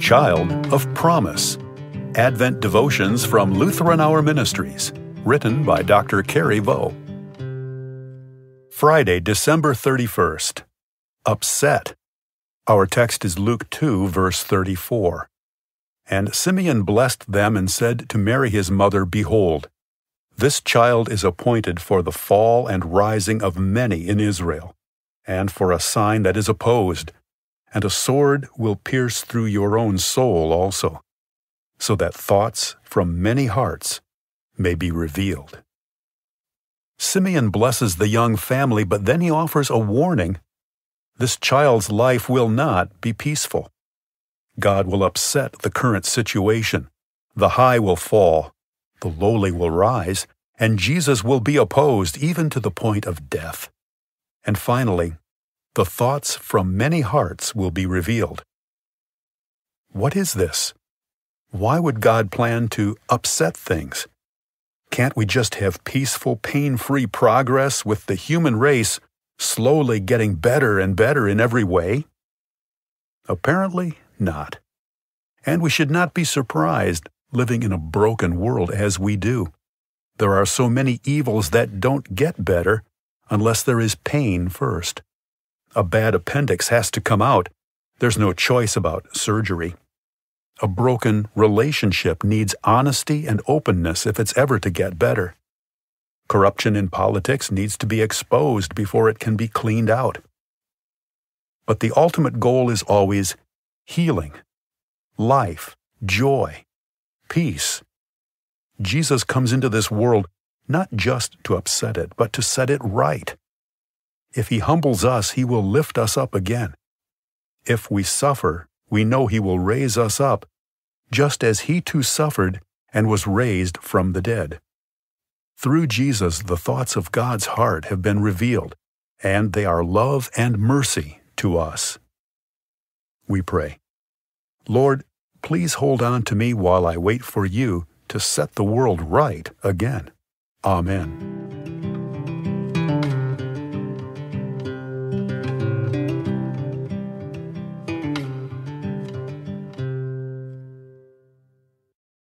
Child of Promise Advent Devotions from Lutheran Hour Ministries, written by Dr. Carrie Vo. Friday, December 31st. Upset. Our text is Luke 2, verse 34. And Simeon blessed them and said to Mary his mother, Behold, this child is appointed for the fall and rising of many in Israel, and for a sign that is opposed and a sword will pierce through your own soul also, so that thoughts from many hearts may be revealed. Simeon blesses the young family, but then he offers a warning. This child's life will not be peaceful. God will upset the current situation. The high will fall, the lowly will rise, and Jesus will be opposed even to the point of death. And finally, the thoughts from many hearts will be revealed. What is this? Why would God plan to upset things? Can't we just have peaceful, pain free progress with the human race slowly getting better and better in every way? Apparently not. And we should not be surprised living in a broken world as we do. There are so many evils that don't get better unless there is pain first. A bad appendix has to come out. There's no choice about surgery. A broken relationship needs honesty and openness if it's ever to get better. Corruption in politics needs to be exposed before it can be cleaned out. But the ultimate goal is always healing, life, joy, peace. Jesus comes into this world not just to upset it, but to set it right. If he humbles us, he will lift us up again. If we suffer, we know he will raise us up, just as he too suffered and was raised from the dead. Through Jesus, the thoughts of God's heart have been revealed, and they are love and mercy to us. We pray, Lord, please hold on to me while I wait for you to set the world right again. Amen.